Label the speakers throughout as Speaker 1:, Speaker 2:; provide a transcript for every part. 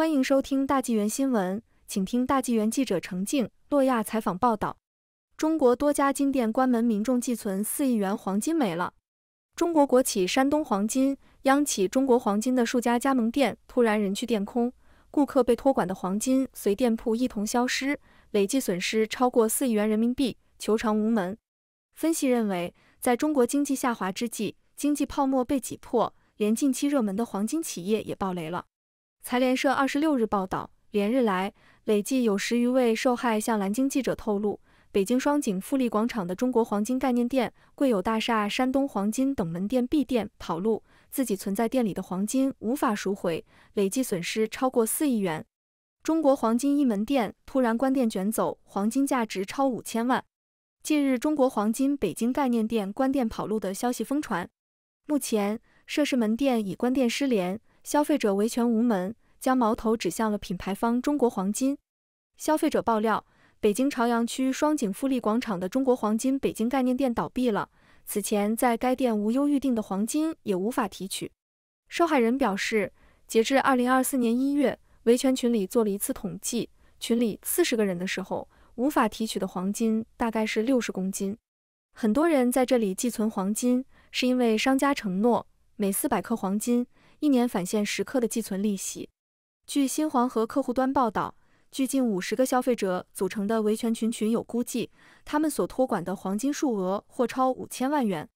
Speaker 1: 欢迎收听大纪元新闻，请听大纪元记者程静、诺亚采访报道：中国多家金店关门，民众寄存四亿元黄金没了。中国国企山东黄金、央企中国黄金的数家加盟店突然人去店空，顾客被托管的黄金随店铺一同消失，累计损失超过四亿元人民币，求偿无门。分析认为，在中国经济下滑之际，经济泡沫被挤破，连近期热门的黄金企业也爆雷了。财联社二十六日报道，连日来，累计有十余位受害向蓝鲸记者透露，北京双井富力广场的中国黄金概念店、贵友大厦、山东黄金等门店闭店跑路，自己存在店里的黄金无法赎回，累计损失超过四亿元。中国黄金一门店突然关店卷走黄金，价值超五千万。近日，中国黄金北京概念店关店跑路的消息疯传，目前涉事门店已关店失联。消费者维权无门，将矛头指向了品牌方中国黄金。消费者爆料，北京朝阳区双井富力广场的中国黄金北京概念店倒闭了，此前在该店无忧预定的黄金也无法提取。受害人表示，截至二零二四年一月，维权群里做了一次统计，群里四十个人的时候，无法提取的黄金大概是六十公斤。很多人在这里寄存黄金，是因为商家承诺每四百克黄金。一年返现十克的寄存利息。据新黄河客户端报道，据近五十个消费者组成的维权群群友估计，他们所托管的黄金数额或超五千万元。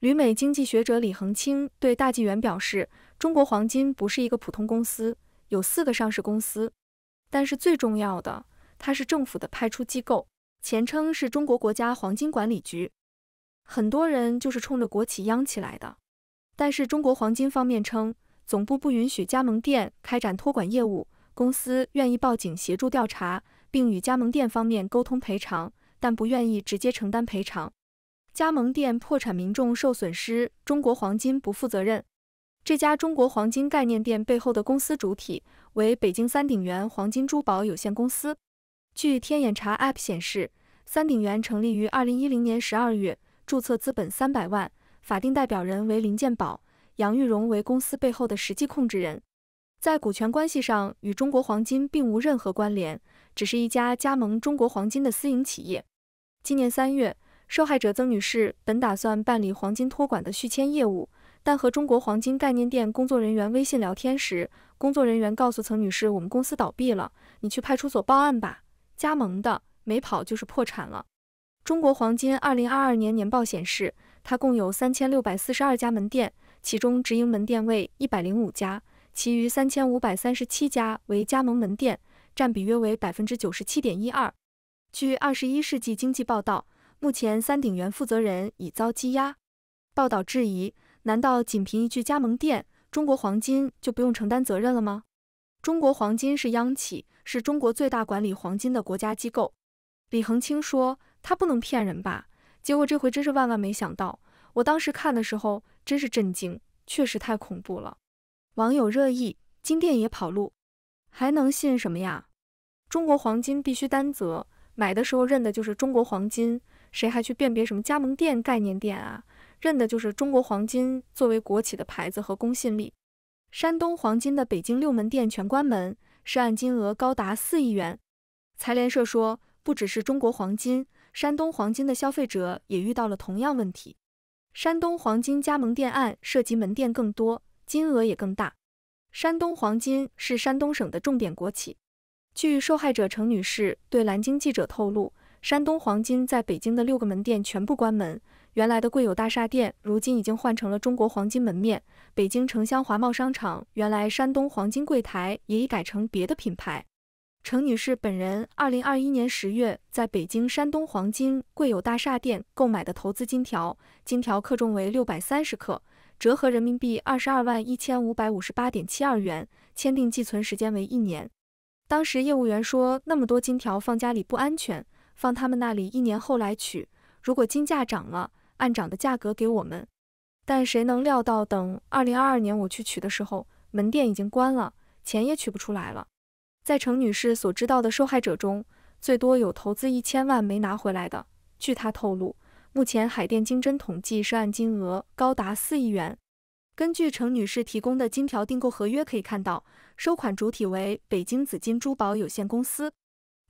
Speaker 1: 旅美经济学者李恒清对大纪元表示：“中国黄金不是一个普通公司，有四个上市公司，但是最重要的，它是政府的派出机构，前称是中国国家黄金管理局。很多人就是冲着国企央企来的。”但是中国黄金方面称。总部不允许加盟店开展托管业务，公司愿意报警协助调查，并与加盟店方面沟通赔偿，但不愿意直接承担赔偿。加盟店破产，民众受损失，中国黄金不负责任。这家中国黄金概念店背后的公司主体为北京三鼎源黄金珠宝有限公司。据天眼查 App 显示，三鼎源成立于二零一零年十二月，注册资本三百万，法定代表人为林建宝。杨玉荣为公司背后的实际控制人，在股权关系上与中国黄金并无任何关联，只是一家加盟中国黄金的私营企业。今年三月，受害者曾女士本打算办理黄金托管的续签业务，但和中国黄金概念店工作人员微信聊天时，工作人员告诉曾女士：“我们公司倒闭了，你去派出所报案吧。加盟的没跑就是破产了。”中国黄金二零二二年年报显示，它共有三千六百四十二家门店。其中直营门店为一百零五家，其余三千五百三十七家为加盟门店，占比约为百分之九十七点一二。据《二十一世纪经济报道》，目前三鼎元负责人已遭羁押。报道质疑：难道仅凭一句加盟店，中国黄金就不用承担责任了吗？中国黄金是央企，是中国最大管理黄金的国家机构。李恒清说：“他不能骗人吧？结果这回真是万万没想到。”我当时看的时候真是震惊，确实太恐怖了。网友热议：金店也跑路，还能信什么呀？中国黄金必须担责，买的时候认的就是中国黄金，谁还去辨别什么加盟店、概念店啊？认的就是中国黄金作为国企的牌子和公信力。山东黄金的北京六门店全关门，涉案金额高达四亿元。财联社说，不只是中国黄金，山东黄金的消费者也遇到了同样问题。山东黄金加盟店案涉及门店更多，金额也更大。山东黄金是山东省的重点国企。据受害者程女士对蓝鲸记者透露，山东黄金在北京的六个门店全部关门，原来的贵友大厦店如今已经换成了中国黄金门面。北京城乡华贸商场原来山东黄金柜台也已改成别的品牌。程女士本人，二零二一年十月在北京山东黄金贵友大厦店购买的投资金条，金条克重为六百三十克，折合人民币二十二万一千五百五十八点七二元，签订寄存时间为一年。当时业务员说，那么多金条放家里不安全，放他们那里一年后来取，如果金价涨了，按涨的价格给我们。但谁能料到，等二零二二年我去取的时候，门店已经关了，钱也取不出来了。在程女士所知道的受害者中，最多有投资一千万没拿回来的。据她透露，目前海淀经侦统计涉案金额高达四亿元。根据程女士提供的金条订购合约可以看到，收款主体为北京紫金珠宝有限公司。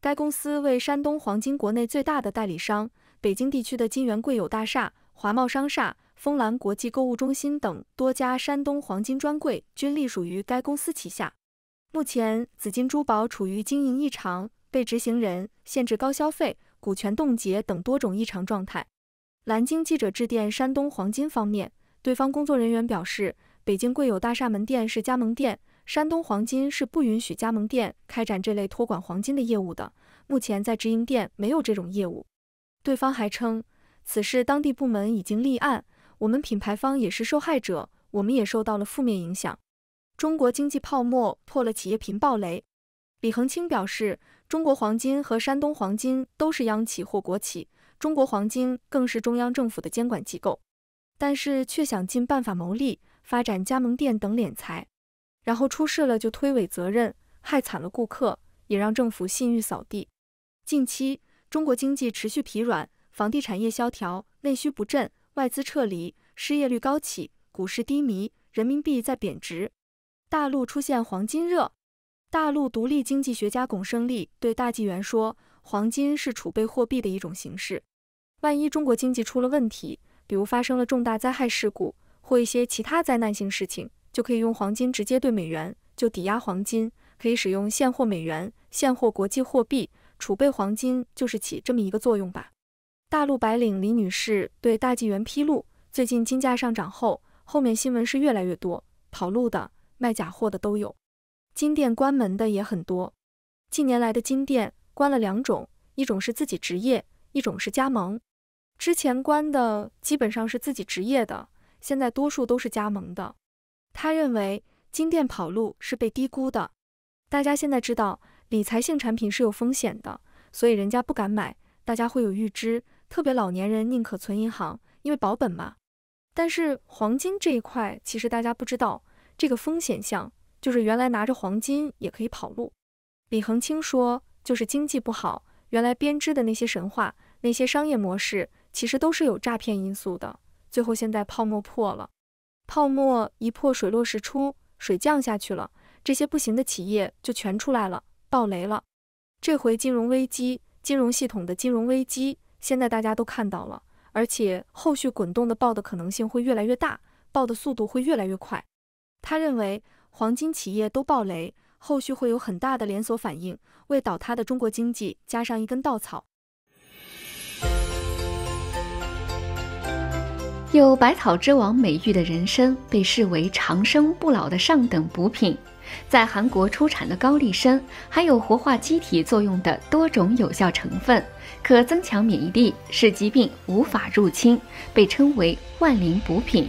Speaker 1: 该公司为山东黄金国内最大的代理商，北京地区的金源贵友大厦、华贸商厦、丰兰国际购物中心等多家山东黄金专柜均隶属于该公司旗下。目前，紫金珠宝处于经营异常、被执行人、限制高消费、股权冻结等多种异常状态。蓝鲸记者致电山东黄金方面，对方工作人员表示，北京贵友大厦门店是加盟店，山东黄金是不允许加盟店开展这类托管黄金的业务的。目前在直营店没有这种业务。对方还称，此事当地部门已经立案，我们品牌方也是受害者，我们也受到了负面影响。中国经济泡沫破了，企业频爆雷。李恒清表示，中国黄金和山东黄金都是央企或国企，中国黄金更是中央政府的监管机构，但是却想尽办法牟利，发展加盟店等敛财，然后出事了就推诿责任，害惨了顾客，也让政府信誉扫地。近期，中国经济持续疲软，房地产业萧条，内需不振，外资撤离，失业率高企，股市低迷，人民币在贬值。大陆出现黄金热，大陆独立经济学家巩胜利对大纪元说，黄金是储备货币的一种形式。万一中国经济出了问题，比如发生了重大灾害事故或一些其他灾难性事情，就可以用黄金直接兑美元，就抵押黄金，可以使用现货美元、现货国际货币储备黄金，就是起这么一个作用吧。大陆白领李女士对大纪元披露，最近金价上涨后，后面新闻是越来越多，跑路的。卖假货的都有，金店关门的也很多。近年来的金店关了两种，一种是自己职业，一种是加盟。之前关的基本上是自己职业的，现在多数都是加盟的。他认为金店跑路是被低估的。大家现在知道理财性产品是有风险的，所以人家不敢买，大家会有预知。特别老年人宁可存银行，因为保本嘛。但是黄金这一块，其实大家不知道。这个风险项就是原来拿着黄金也可以跑路。李恒清说：“就是经济不好，原来编织的那些神话、那些商业模式，其实都是有诈骗因素的。最后现在泡沫破了，泡沫一破水落石出，水降下去了，这些不行的企业就全出来了，爆雷了。这回金融危机、金融系统的金融危机，现在大家都看到了，而且后续滚动的爆的可能性会越来越大，爆的速度会越来越快。”他认为，黄金企业都暴雷，后续会有很大的连锁反应，为倒塌的中国经济加上一根稻草。
Speaker 2: 有百草之王美誉的人参，被视为长生不老的上等补品。在韩国出产的高丽参，含有活化机体作用的多种有效成分，可增强免疫力，使疾病无法入侵，被称为万灵补品。